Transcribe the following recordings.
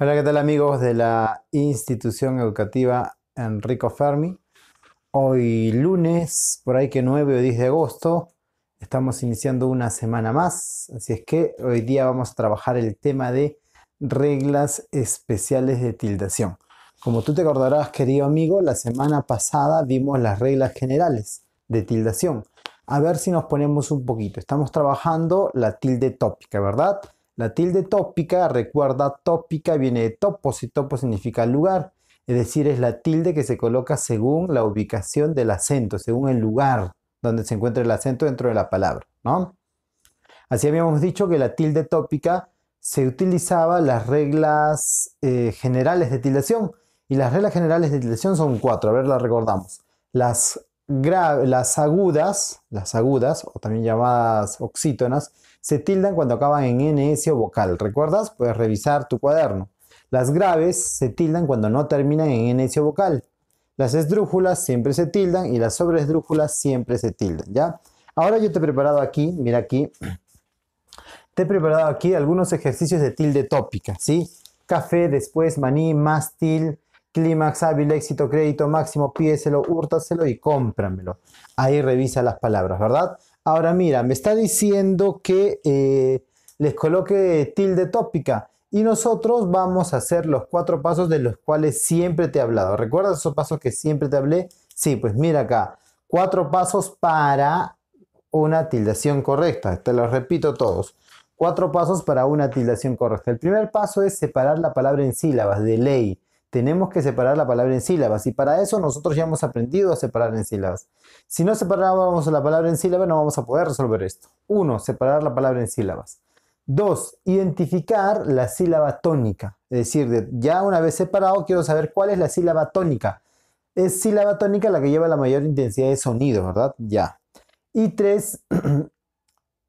Hola, ¿qué tal amigos de la institución educativa Enrico Fermi? Hoy lunes, por ahí que 9 o 10 de agosto, estamos iniciando una semana más, así es que hoy día vamos a trabajar el tema de reglas especiales de tildación. Como tú te acordarás, querido amigo, la semana pasada vimos las reglas generales de tildación. A ver si nos ponemos un poquito. Estamos trabajando la tilde tópica, ¿verdad? La tilde tópica, recuerda, tópica viene de topos y topo significa lugar. Es decir, es la tilde que se coloca según la ubicación del acento, según el lugar donde se encuentra el acento dentro de la palabra, Así habíamos dicho que la tilde tópica se utilizaba las reglas eh, generales de tildación. Y las reglas generales de tildación son cuatro, a ver, las recordamos. Las las agudas, las agudas, o también llamadas oxítonas, se tildan cuando acaban en NS o vocal. ¿Recuerdas? Puedes revisar tu cuaderno. Las graves se tildan cuando no terminan en NS o vocal. Las esdrújulas siempre se tildan y las sobreesdrújulas siempre se tildan, ¿ya? Ahora yo te he preparado aquí, mira aquí, te he preparado aquí algunos ejercicios de tilde tópica, ¿sí? Café, después, maní, más mástil, Limax, hábil, éxito, crédito máximo, pídeselo, húrtaselo y cómpramelo. Ahí revisa las palabras, ¿verdad? Ahora mira, me está diciendo que eh, les coloque tilde tópica y nosotros vamos a hacer los cuatro pasos de los cuales siempre te he hablado. ¿Recuerdas esos pasos que siempre te hablé? Sí, pues mira acá, cuatro pasos para una tildación correcta. Te los repito todos. Cuatro pasos para una tildación correcta. El primer paso es separar la palabra en sílabas de ley tenemos que separar la palabra en sílabas y para eso nosotros ya hemos aprendido a separar en sílabas. Si no separamos la palabra en sílabas no vamos a poder resolver esto. Uno, separar la palabra en sílabas. Dos, identificar la sílaba tónica. Es decir, ya una vez separado quiero saber cuál es la sílaba tónica. Es sílaba tónica la que lleva la mayor intensidad de sonido, ¿verdad? Ya. Y tres,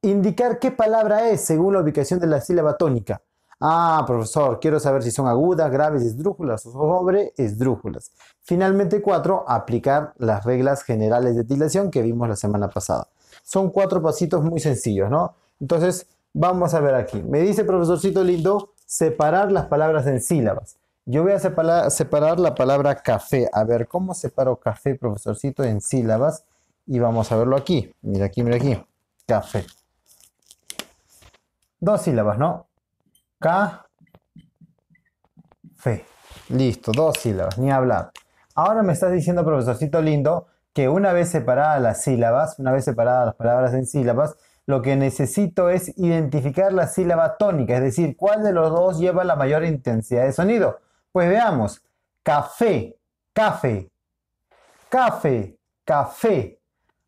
indicar qué palabra es según la ubicación de la sílaba tónica. Ah, profesor, quiero saber si son agudas, graves, esdrújulas o sobre esdrújulas. Finalmente, cuatro, Aplicar las reglas generales de dilación que vimos la semana pasada. Son cuatro pasitos muy sencillos, ¿no? Entonces, vamos a ver aquí. Me dice, profesorcito lindo, separar las palabras en sílabas. Yo voy a separar, separar la palabra café. A ver, ¿cómo separo café, profesorcito, en sílabas? Y vamos a verlo aquí. Mira aquí, mira aquí. Café. Dos sílabas, ¿no? Ca-fe. Listo, dos sílabas, ni hablar. Ahora me estás diciendo, profesorcito lindo, que una vez separadas las sílabas, una vez separadas las palabras en sílabas, lo que necesito es identificar la sílaba tónica, es decir, cuál de los dos lleva la mayor intensidad de sonido. Pues veamos, café, café, café, café.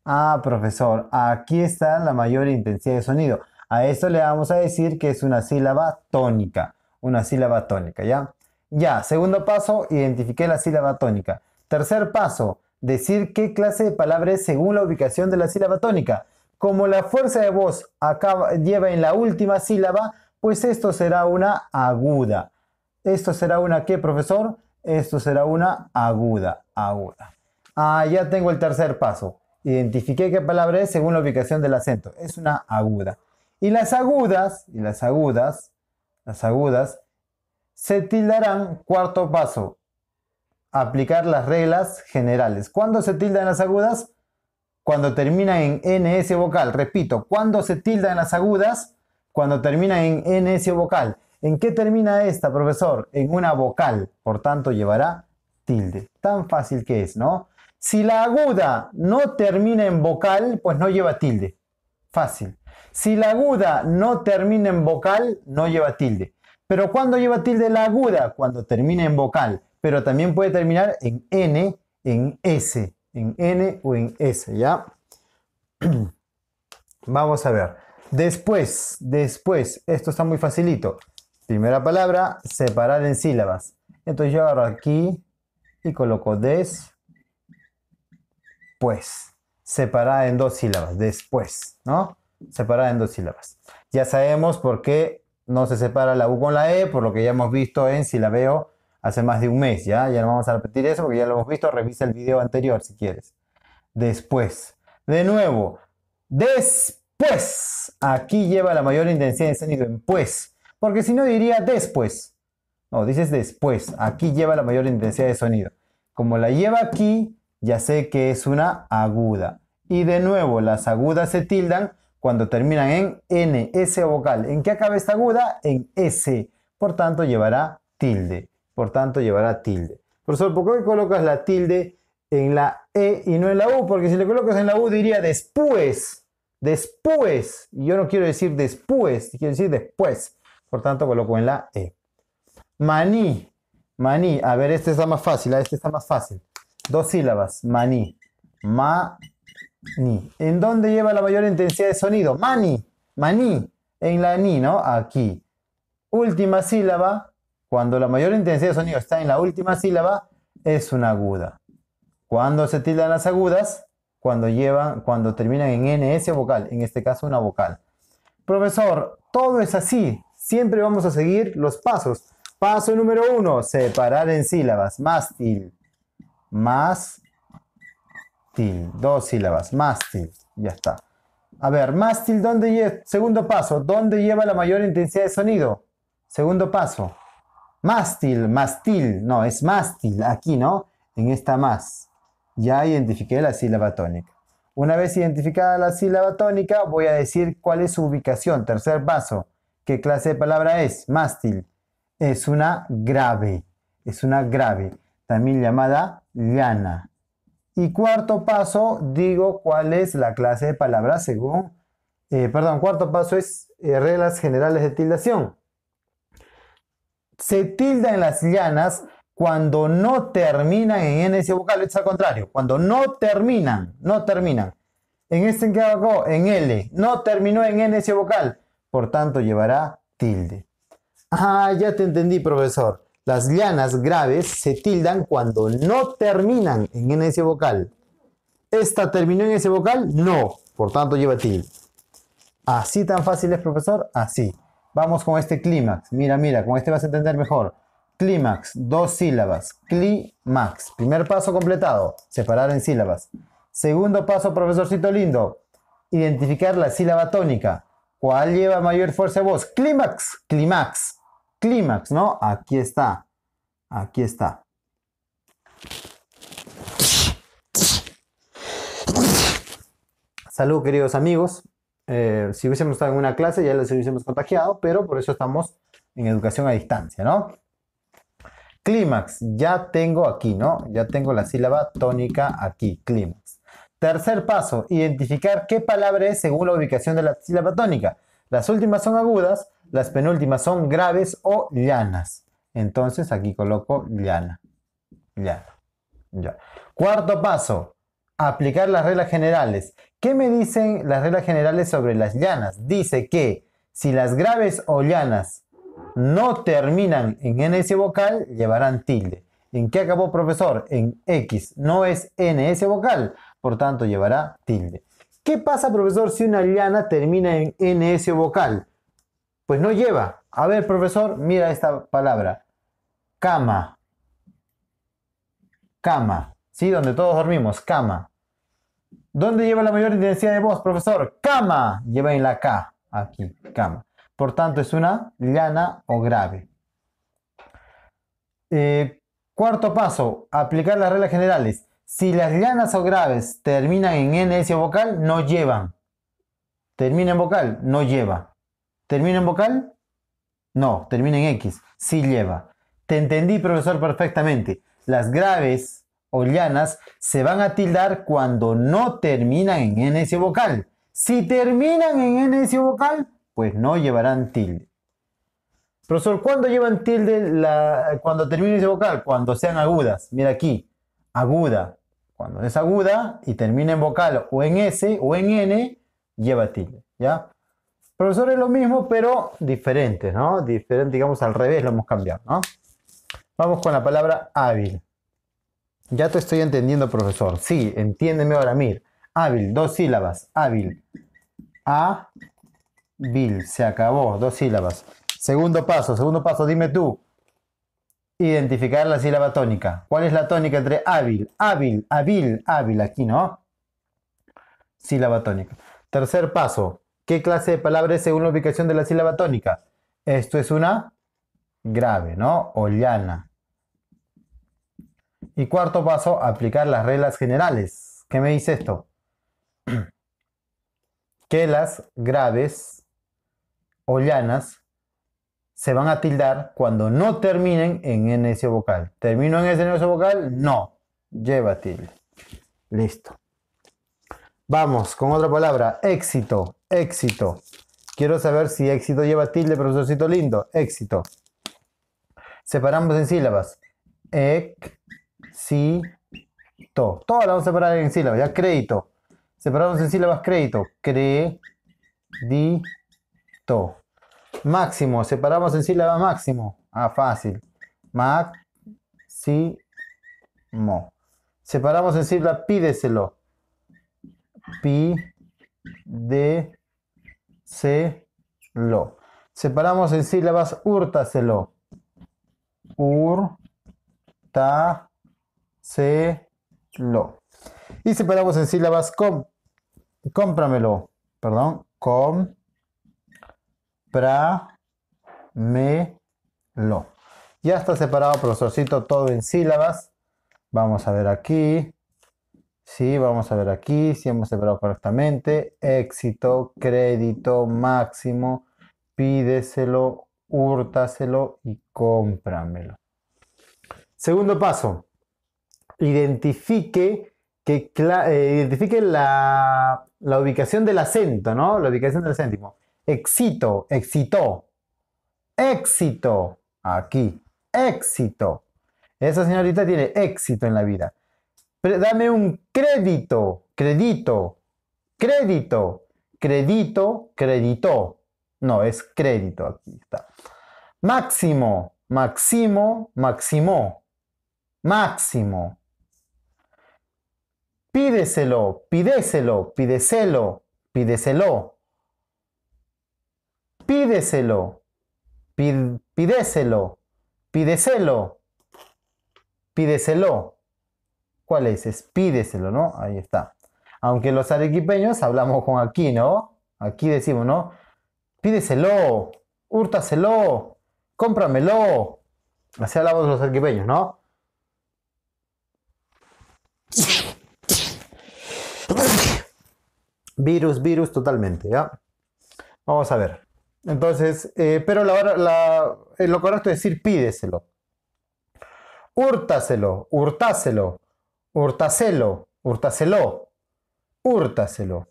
Ah, profesor, aquí está la mayor intensidad de sonido. A esto le vamos a decir que es una sílaba tónica. Una sílaba tónica, ¿ya? Ya, segundo paso, identifiqué la sílaba tónica. Tercer paso, decir qué clase de palabra es según la ubicación de la sílaba tónica. Como la fuerza de voz lleva en la última sílaba, pues esto será una aguda. Esto será una qué, profesor? Esto será una aguda, aguda. Ah, ya tengo el tercer paso. Identifiqué qué palabra es según la ubicación del acento. Es una aguda. Y las agudas, y las agudas, las agudas, se tildarán cuarto paso. Aplicar las reglas generales. ¿Cuándo se tildan las agudas? Cuando termina en NS vocal. Repito, ¿cuándo se tildan las agudas? Cuando termina en NS vocal. ¿En qué termina esta, profesor? En una vocal. Por tanto, llevará tilde. Tan fácil que es, ¿no? Si la aguda no termina en vocal, pues no lleva tilde. Fácil. Si la aguda no termina en vocal, no lleva tilde. Pero ¿cuándo lleva tilde la aguda? Cuando termina en vocal. Pero también puede terminar en N, en S, en N o en S, ¿ya? Vamos a ver. Después, después, esto está muy facilito. Primera palabra, separada en sílabas. Entonces yo agarro aquí y coloco des, pues, separada en dos sílabas, después, ¿no? separada en dos sílabas. Ya sabemos por qué no se separa la U con la E, por lo que ya hemos visto en la veo hace más de un mes, ¿ya? Ya no vamos a repetir eso porque ya lo hemos visto, revisa el video anterior si quieres. Después, de nuevo, después, aquí lleva la mayor intensidad de sonido en pues, porque si no diría después. No, dices después, aquí lleva la mayor intensidad de sonido. Como la lleva aquí, ya sé que es una aguda. Y de nuevo, las agudas se tildan cuando terminan en N, S vocal. ¿En qué acaba esta aguda? En S. Por tanto, llevará tilde. Por tanto, llevará tilde. Profesor, ¿por qué colocas la tilde en la E y no en la U? Porque si le colocas en la U diría después. Después. Y yo no quiero decir después, quiero decir después. Por tanto, coloco en la E. Maní. Maní. A ver, este está más fácil. Ah, este está más fácil. Dos sílabas. Maní. Ma. Ni. ¿En dónde lleva la mayor intensidad de sonido? Mani. Maní. En la ni, ¿no? Aquí. Última sílaba. Cuando la mayor intensidad de sonido está en la última sílaba, es una aguda. Cuando se tildan las agudas? Cuando llevan, cuando terminan en NS vocal, en este caso una vocal. Profesor, todo es así. Siempre vamos a seguir los pasos. Paso número uno, separar en sílabas. Más til, Más Mástil, dos sílabas, mástil, ya está. A ver, mástil, ¿dónde lleva? Segundo paso, ¿dónde lleva la mayor intensidad de sonido? Segundo paso, mástil, mástil, no, es mástil, aquí, ¿no? En esta más. Ya identifiqué la sílaba tónica. Una vez identificada la sílaba tónica, voy a decir cuál es su ubicación. Tercer paso, ¿qué clase de palabra es? Mástil. Es una grave, es una grave, también llamada gana. Y cuarto paso, digo cuál es la clase de palabras según, eh, perdón, cuarto paso es eh, reglas generales de tildación. Se tilda en las llanas cuando no terminan en NS vocal, es al contrario, cuando no terminan, no terminan. En este en que hago, en L, no terminó en NS vocal, por tanto llevará tilde. Ah, ya te entendí, profesor. Las llanas graves se tildan cuando no terminan en ese vocal. ¿Esta terminó en ese vocal? No. Por tanto, lleva tilde. Así tan fácil es, profesor. Así. Vamos con este clímax. Mira, mira, con este vas a entender mejor. Clímax, dos sílabas. Clímax. Primer paso completado. Separar en sílabas. Segundo paso, profesorcito lindo. Identificar la sílaba tónica. ¿Cuál lleva mayor fuerza de voz? Clímax. Clímax clímax, ¿no? Aquí está. Aquí está. Salud, queridos amigos. Eh, si hubiésemos estado en una clase ya les hubiésemos contagiado, pero por eso estamos en educación a distancia, ¿no? Clímax, ya tengo aquí, ¿no? Ya tengo la sílaba tónica aquí, clímax. Tercer paso, identificar qué palabra es según la ubicación de la sílaba tónica. Las últimas son agudas, las penúltimas son graves o llanas. Entonces aquí coloco llana. Llana. Cuarto paso, aplicar las reglas generales. ¿Qué me dicen las reglas generales sobre las llanas? Dice que si las graves o llanas no terminan en NS vocal, llevarán tilde. ¿En qué acabó, profesor? En X. No es NS vocal, por tanto llevará tilde. ¿Qué pasa, profesor, si una liana termina en NS vocal? Pues no lleva. A ver, profesor, mira esta palabra. Cama. Cama. ¿Sí? Donde todos dormimos. Cama. ¿Dónde lleva la mayor intensidad de voz, profesor? Cama. Lleva en la K. Aquí, cama. Por tanto, es una llana o grave. Eh, cuarto paso, aplicar las reglas generales. Si las llanas o graves terminan en NS vocal, no llevan. Termina en vocal, no lleva. Termina en vocal, no. Termina en X, sí lleva. Te entendí, profesor, perfectamente. Las graves o llanas se van a tildar cuando no terminan en NS vocal. Si terminan en NS vocal, pues no llevarán tilde. Profesor, ¿cuándo llevan tilde la, cuando terminen ese vocal? Cuando sean agudas. Mira aquí, aguda, cuando es aguda y termina en vocal o en S o en N, lleva tilde, ¿ya? Profesor es lo mismo, pero diferente, ¿no? Diferente, digamos, al revés lo hemos cambiado, ¿no? Vamos con la palabra hábil. Ya te estoy entendiendo, profesor. Sí, entiéndeme ahora, Mir. Hábil, dos sílabas. Hábil. A. Vil. Se acabó, dos sílabas. Segundo paso, segundo paso, dime tú identificar la sílaba tónica. ¿Cuál es la tónica entre hábil, hábil, hábil, hábil? Aquí, ¿no? Sílaba tónica. Tercer paso. ¿Qué clase de palabra es según la ubicación de la sílaba tónica? Esto es una grave, ¿no? O llana. Y cuarto paso, aplicar las reglas generales. ¿Qué me dice esto? Que las graves o llanas se van a tildar cuando no terminen en ese vocal. ¿Termino en ese vocal? No. Lleva tilde. Listo. Vamos con otra palabra. Éxito. Éxito. Quiero saber si éxito lleva tilde, profesorcito lindo. Éxito. Separamos en sílabas. Éxito. Todas las vamos a separar en sílabas. Ya crédito. Separamos en sílabas crédito. to. Máximo, separamos en sílaba máximo. Ah, fácil. Máximo. Separamos en sílaba pídeselo. Pi-de-ce-lo. Separamos en sílabas hurtaselo. Ur-ta-ce-lo. Y separamos en sílabas com, cómpramelo. Perdón, com lo Ya está separado, profesorcito, todo en sílabas. Vamos a ver aquí. Sí, vamos a ver aquí si hemos separado correctamente. Éxito, crédito, máximo, pídeselo, hurtaselo y cómpramelo. Segundo paso, identifique, que, eh, identifique la, la, ubicación del acento, ¿no? La ubicación del céntimo. Éxito, éxito. Éxito. Aquí. Éxito. Esa señorita tiene éxito en la vida. dame un crédito, crédito, crédito, crédito, crédito. No, es crédito aquí está. Máximo, máximo, máximo, máximo. Pídeselo, pídeselo, pídeselo, pídeselo pídeselo, pídeselo, pídeselo, pídeselo. ¿Cuál es? Es pídeselo, ¿no? Ahí está. Aunque los arequipeños hablamos con aquí, ¿no? Aquí decimos, ¿no? Pídeselo, húrtaselo, cómpramelo. Así hablamos los arequipeños, ¿no? Virus, virus totalmente, ¿ya? Vamos a ver. Entonces, eh, pero eh, lo correcto es decir pídeselo. Hurtaselo, hurtáselo, hurtaselo, hurtaselo, hurtaselo.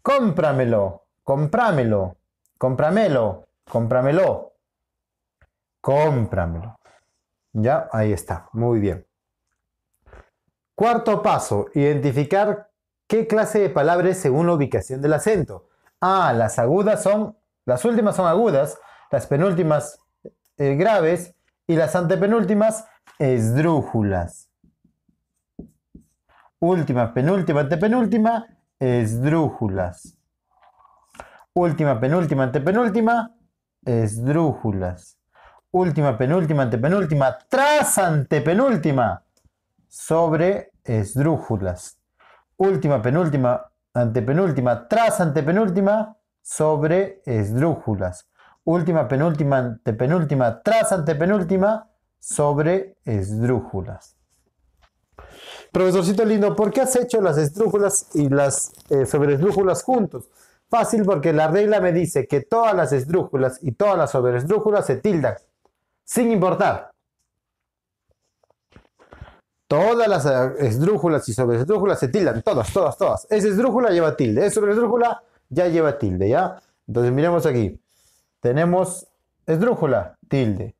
Cómpramelo, cómpramelo, cómpramelo, cómpramelo, cómpramelo. Ya, ahí está, muy bien. Cuarto paso, identificar qué clase de palabra es según la ubicación del acento. Ah, las agudas son, las últimas son agudas, las penúltimas eh, graves y las antepenúltimas esdrújulas. Última, penúltima, antepenúltima, esdrújulas. Última, penúltima, antepenúltima, esdrújulas. Última, penúltima, antepenúltima, tras antepenúltima, sobre esdrújulas. Última, penúltima, antepenúltima tras antepenúltima sobre esdrújulas. Última, penúltima, antepenúltima tras antepenúltima sobre esdrújulas. Profesorcito lindo, ¿por qué has hecho las esdrújulas y las eh, sobre esdrújulas juntos? Fácil porque la regla me dice que todas las esdrújulas y todas las sobreesdrújulas se tildan, sin importar. Todas las eh, esdrújulas y sobresdrújulas se tildan, todas, todas, todas. Es esdrújula, lleva tilde. Es sobresdrújula, ya lleva tilde, ¿ya? Entonces miremos aquí. Tenemos esdrújula, tilde.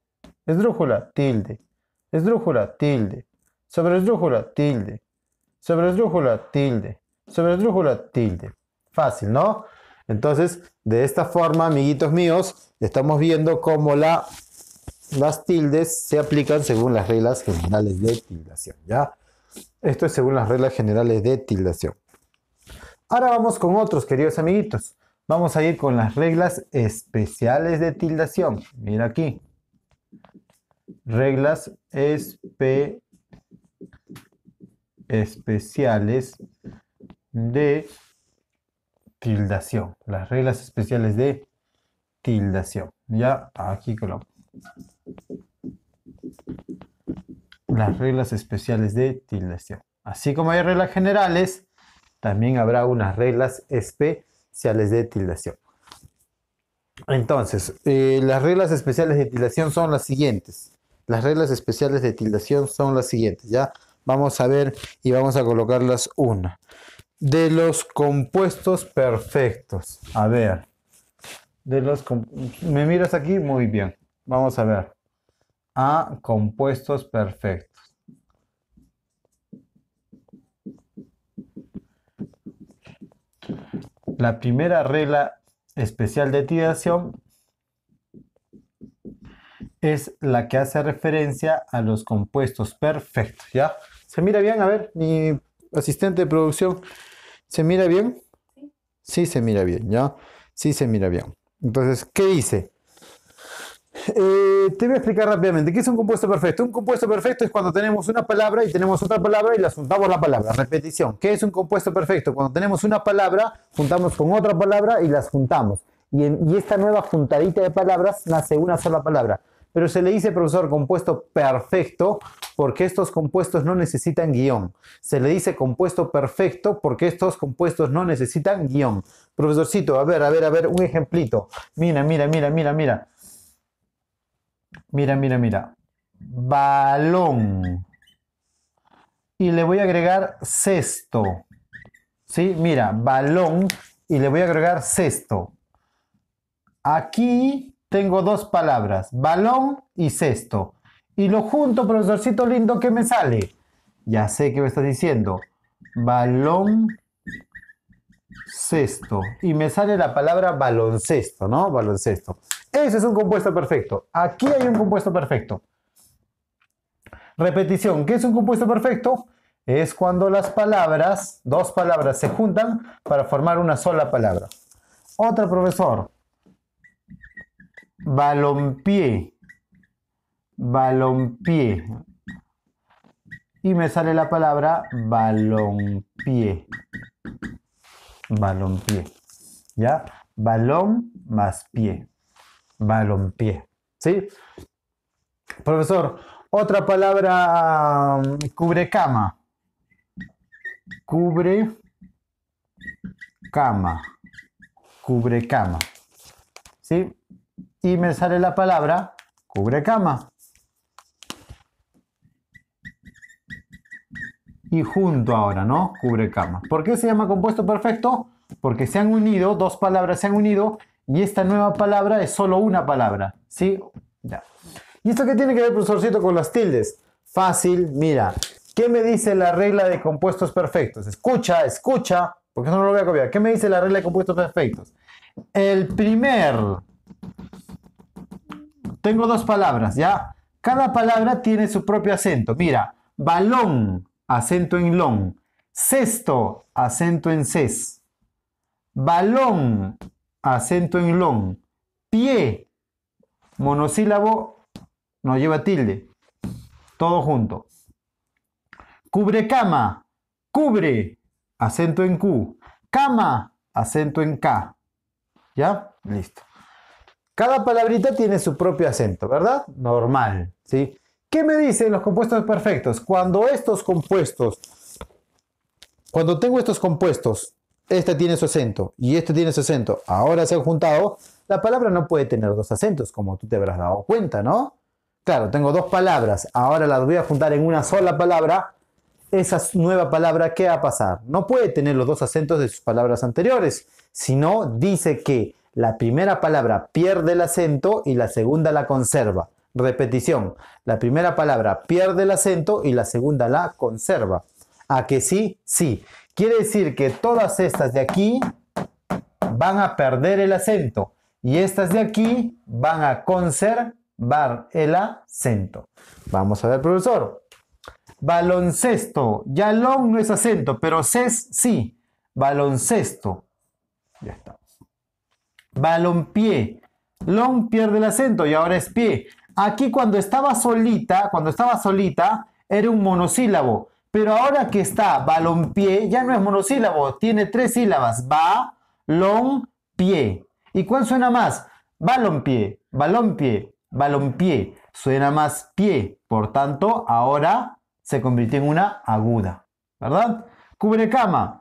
Esdrújula, tilde. Esdrújula, tilde. Sobresdrújula, tilde. Sobresdrújula, tilde. Sobresdrújula, tilde. Fácil, ¿no? Entonces, de esta forma, amiguitos míos, estamos viendo cómo la las tildes se aplican según las reglas generales de tildación, ¿ya? Esto es según las reglas generales de tildación. Ahora vamos con otros, queridos amiguitos. Vamos a ir con las reglas especiales de tildación. Mira aquí. Reglas espe especiales de tildación. Las reglas especiales de tildación. Ya aquí colocamos las reglas especiales de tildación. Así como hay reglas generales, también habrá unas reglas especiales de tildación. Entonces, eh, las reglas especiales de tildación son las siguientes. Las reglas especiales de tildación son las siguientes. Ya vamos a ver y vamos a colocarlas una. De los compuestos perfectos. A ver. De los ¿Me miras aquí? Muy bien. Vamos a ver. A compuestos perfectos. La primera regla especial de tiración es la que hace referencia a los compuestos perfectos. ¿Ya? ¿Se mira bien? A ver, mi asistente de producción. ¿Se mira bien? Sí, se mira bien, ¿ya? Sí, se mira bien. Entonces, ¿qué dice? Eh, te voy a explicar rápidamente. ¿Qué es un compuesto perfecto? Un compuesto perfecto es cuando tenemos una palabra y tenemos otra palabra y las juntamos la palabra. Repetición. ¿Qué es un compuesto perfecto? Cuando tenemos una palabra, juntamos con otra palabra y las juntamos. Y, y esta nueva juntadita de palabras nace una sola palabra. Pero se le dice, profesor, compuesto perfecto porque estos compuestos no necesitan guión. Se le dice compuesto perfecto porque estos compuestos no necesitan guión. Profesorcito, a ver, a ver, a ver, un ejemplito. Mira, mira, mira, mira, mira. Mira, mira, mira. Balón. Y le voy a agregar cesto. ¿Sí? Mira, balón. Y le voy a agregar cesto. Aquí tengo dos palabras, balón y cesto. Y lo junto, profesorcito lindo, ¿qué me sale? Ya sé qué me estás diciendo. Balón y me sale la palabra baloncesto, ¿no? Baloncesto. Ese es un compuesto perfecto. Aquí hay un compuesto perfecto. Repetición. ¿Qué es un compuesto perfecto? Es cuando las palabras, dos palabras, se juntan para formar una sola palabra. Otra, profesor. Balompié. Balompié. Y me sale la palabra balompié pie ¿Ya? Balón más pie. Balompié. ¿Sí? Profesor, otra palabra um, cubre cama. Cubre cama. Cubre cama. ¿Sí? Y me sale la palabra cubre cama. y junto ahora, ¿no? Cubre cama. ¿Por qué se llama compuesto perfecto? Porque se han unido, dos palabras se han unido y esta nueva palabra es solo una palabra, ¿sí? Ya. ¿Y esto qué tiene que ver, profesorcito, con las tildes? Fácil, mira. ¿Qué me dice la regla de compuestos perfectos? Escucha, escucha, porque no lo voy a copiar. ¿Qué me dice la regla de compuestos perfectos? El primer. Tengo dos palabras, ¿ya? Cada palabra tiene su propio acento. Mira, balón, acento en long. Cesto, acento en ses, Balón, acento en long. Pie, monosílabo, no lleva tilde. Todo junto. Cubre cama, cubre, acento en Q. Cama, acento en K. ¿Ya? Listo. Cada palabrita tiene su propio acento, ¿verdad? Normal, ¿sí? ¿Qué me dicen los compuestos perfectos? Cuando estos compuestos, cuando tengo estos compuestos, este tiene su acento y este tiene su acento, ahora se han juntado, la palabra no puede tener dos acentos, como tú te habrás dado cuenta, ¿no? Claro, tengo dos palabras, ahora las voy a juntar en una sola palabra, esa nueva palabra, ¿qué va a pasar? No puede tener los dos acentos de sus palabras anteriores, sino dice que la primera palabra pierde el acento y la segunda la conserva. Repetición. La primera palabra pierde el acento y la segunda la conserva. ¿A que sí? Sí. Quiere decir que todas estas de aquí van a perder el acento y estas de aquí van a conservar el acento. Vamos a ver, profesor. Baloncesto. Ya long no es acento, pero ses sí. Baloncesto. Ya estamos. Balonpié. Long pierde el acento y ahora es pie. Aquí cuando estaba solita, cuando estaba solita, era un monosílabo. Pero ahora que está balompié, ya no es monosílabo, tiene tres sílabas. Ba, long pie. ¿Y cuál suena más? Balompié, balompié, balompié. Suena más pie. Por tanto, ahora se convirtió en una aguda. ¿Verdad? Cubre cama.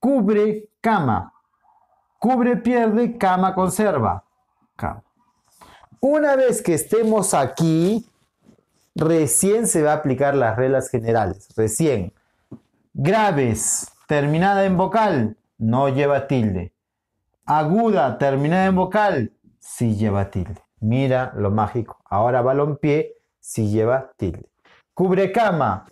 Cubre cama. Cubre pierde, cama conserva. Cama. Una vez que estemos aquí, recién se va a aplicar las reglas generales, recién. Graves, terminada en vocal, no lleva tilde. Aguda, terminada en vocal, sí lleva tilde. Mira lo mágico. Ahora balonpié, sí lleva tilde. Cubre cama.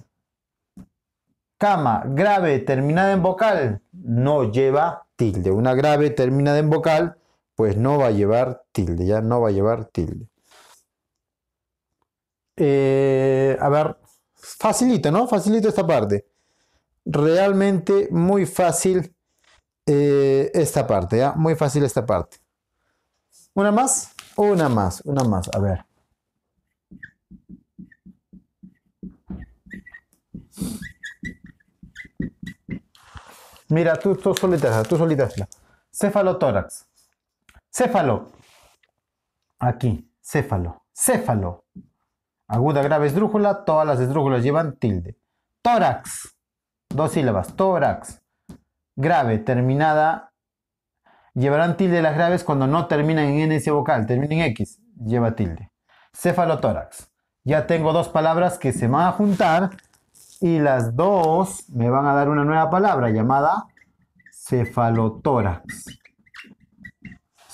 cama, grave, terminada en vocal, no lleva tilde. Una grave terminada en vocal pues no va a llevar tilde, ya no va a llevar tilde. Eh, a ver, facilita, ¿no? Facilito esta parte. Realmente muy fácil eh, esta parte, ¿ya? Muy fácil esta parte. ¿Una más? Una más, una más, a ver. Mira, tú, tú solitas, tú solitas. Cefalotórax. Céfalo. Aquí, céfalo. Céfalo. Aguda, grave, esdrújula. Todas las esdrújulas llevan tilde. Tórax. Dos sílabas. Tórax. Grave, terminada. Llevarán tilde las graves cuando no terminan en NS vocal. terminan en X. Lleva tilde. céfalo Ya tengo dos palabras que se van a juntar. Y las dos me van a dar una nueva palabra llamada cefalotórax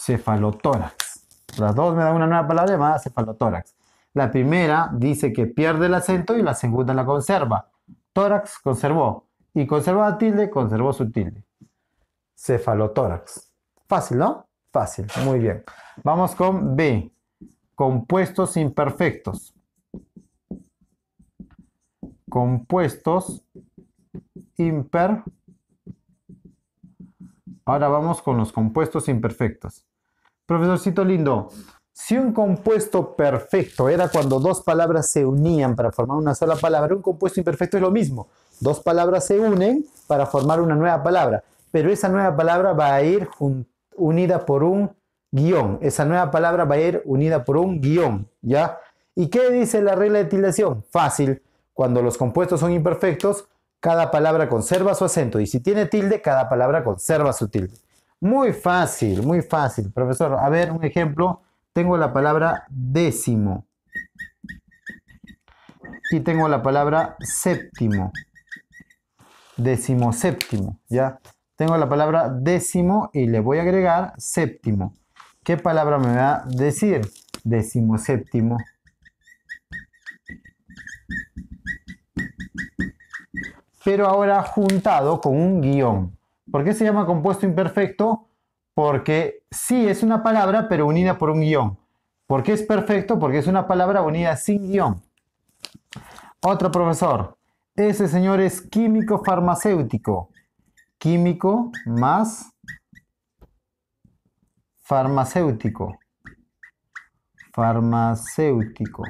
cefalotórax. Las dos me dan una nueva palabra llamada cefalotórax. La primera dice que pierde el acento y la segunda la conserva. Tórax conservó. Y conservó tilde, conservó su tilde. Cefalotórax. Fácil, ¿no? Fácil. Muy bien. Vamos con B. Compuestos imperfectos. Compuestos imper. Ahora vamos con los compuestos imperfectos. Profesorcito lindo, si un compuesto perfecto era cuando dos palabras se unían para formar una sola palabra, un compuesto imperfecto es lo mismo. Dos palabras se unen para formar una nueva palabra, pero esa nueva palabra va a ir unida por un guión. Esa nueva palabra va a ir unida por un guión, ¿ya? ¿Y qué dice la regla de tildación? Fácil. Cuando los compuestos son imperfectos, cada palabra conserva su acento y si tiene tilde, cada palabra conserva su tilde. Muy fácil, muy fácil, profesor. A ver, un ejemplo. Tengo la palabra décimo. Y tengo la palabra séptimo. Décimo séptimo, ¿ya? Tengo la palabra décimo y le voy a agregar séptimo. ¿Qué palabra me va a decir? Décimo séptimo. Pero ahora juntado con un guión. ¿Por qué se llama compuesto imperfecto? Porque sí es una palabra, pero unida por un guión. ¿Por qué es perfecto? Porque es una palabra unida sin guión. Otro profesor. Ese señor es químico farmacéutico. Químico más farmacéutico. Farmacéutico.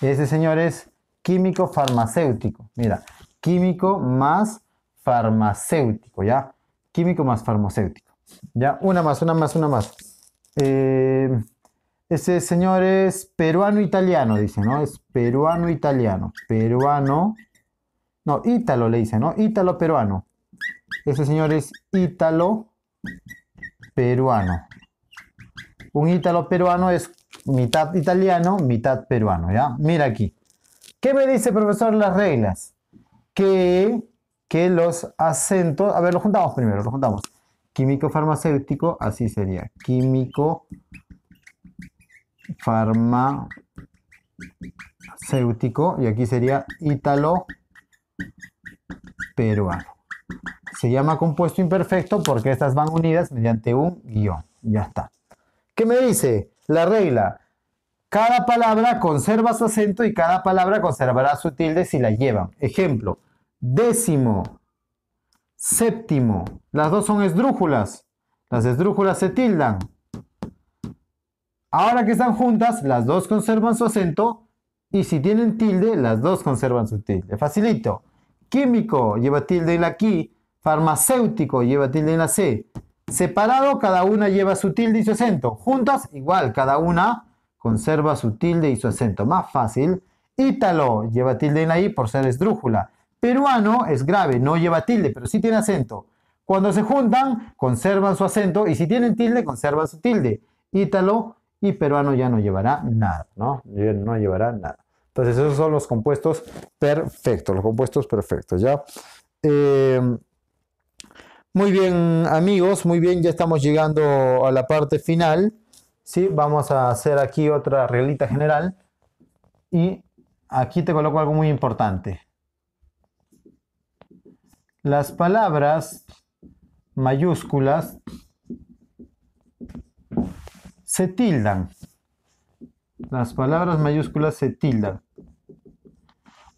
Ese señor es químico farmacéutico. Mira, químico más farmacéutico, ¿ya? Químico más farmacéutico. Ya, una más, una más, una más. Eh, ese señor es peruano-italiano, dice, ¿no? Es peruano-italiano. Peruano. No, ítalo le dice, ¿no? Ítalo-peruano. Ese señor es ítalo-peruano. Un ítalo-peruano es mitad italiano, mitad peruano, ¿ya? Mira aquí. ¿Qué me dice, profesor, las reglas? Que que los acentos, a ver, lo juntamos primero, lo juntamos. Químico farmacéutico, así sería. Químico farmacéutico, y aquí sería ítalo peruano. Se llama compuesto imperfecto porque estas van unidas mediante un guión. Ya está. ¿Qué me dice? La regla. Cada palabra conserva su acento y cada palabra conservará su tilde si la llevan. Ejemplo, décimo, séptimo. Las dos son esdrújulas. Las esdrújulas se tildan. Ahora que están juntas, las dos conservan su acento y si tienen tilde, las dos conservan su tilde. Facilito. Químico lleva tilde en la Q, farmacéutico lleva tilde en la c. Separado, cada una lleva su tilde y su acento. Juntas, igual, cada una conserva su tilde y su acento. Más fácil. Ítalo lleva tilde en la i por ser esdrújula. Peruano es grave, no lleva tilde, pero sí tiene acento. Cuando se juntan, conservan su acento y si tienen tilde, conservan su tilde. Ítalo y peruano ya no llevará nada, ¿no? No llevará nada. Entonces, esos son los compuestos perfectos, los compuestos perfectos, ¿ya? Eh, muy bien, amigos, muy bien, ya estamos llegando a la parte final. ¿sí? Vamos a hacer aquí otra reglita general. Y aquí te coloco algo muy importante las palabras mayúsculas se tildan. Las palabras mayúsculas se tildan.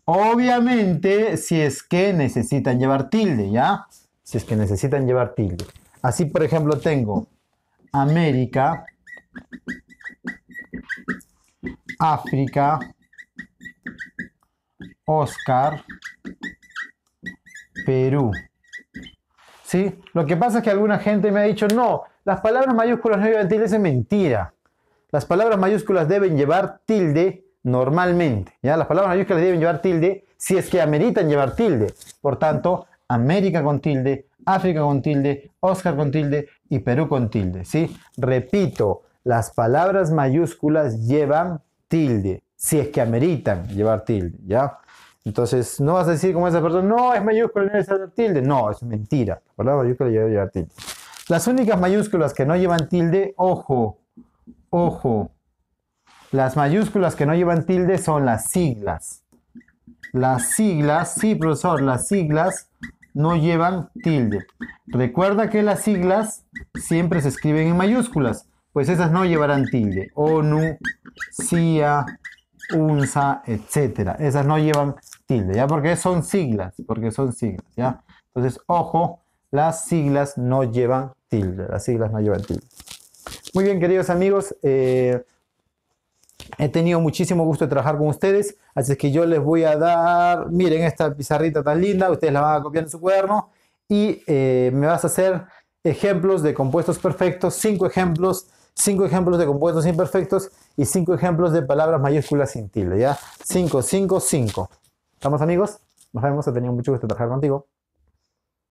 Obviamente, si es que necesitan llevar tilde, ¿ya? Si es que necesitan llevar tilde. Así, por ejemplo, tengo América, África, Oscar, Perú. ¿Sí? Lo que pasa es que alguna gente me ha dicho, no, las palabras mayúsculas no llevan tilde, es mentira. Las palabras mayúsculas deben llevar tilde normalmente. ¿ya? Las palabras mayúsculas deben llevar tilde si es que ameritan llevar tilde. Por tanto, América con tilde, África con tilde, Oscar con tilde y Perú con tilde. ¿sí? Repito, las palabras mayúsculas llevan tilde, si es que ameritan llevar tilde. ¿ya? Entonces, no vas a decir como esa persona, no, es mayúscula, no es tilde. No, es mentira. ¿Verdad? palabra mayúscula ya, llevar tilde. Las únicas mayúsculas que no llevan tilde, ojo, ojo. Las mayúsculas que no llevan tilde son las siglas. Las siglas, sí, profesor, las siglas no llevan tilde. Recuerda que las siglas siempre se escriben en mayúsculas, pues esas no llevarán tilde. ONU, CIA, UNSA, etc. Esas no llevan tilde, ¿ya? Porque son siglas, porque son siglas, ¿ya? Entonces, ojo, las siglas no llevan tilde, las siglas no llevan tilde. Muy bien, queridos amigos, eh, he tenido muchísimo gusto de trabajar con ustedes, así que yo les voy a dar, miren esta pizarrita tan linda, ustedes la van a copiar en su cuaderno y eh, me vas a hacer ejemplos de compuestos perfectos, cinco ejemplos, cinco ejemplos de compuestos imperfectos y cinco ejemplos de palabras mayúsculas sin tilde, ¿ya? 5, 5, 5. Estamos amigos, nos vemos, he tenido mucho gusto trabajar contigo.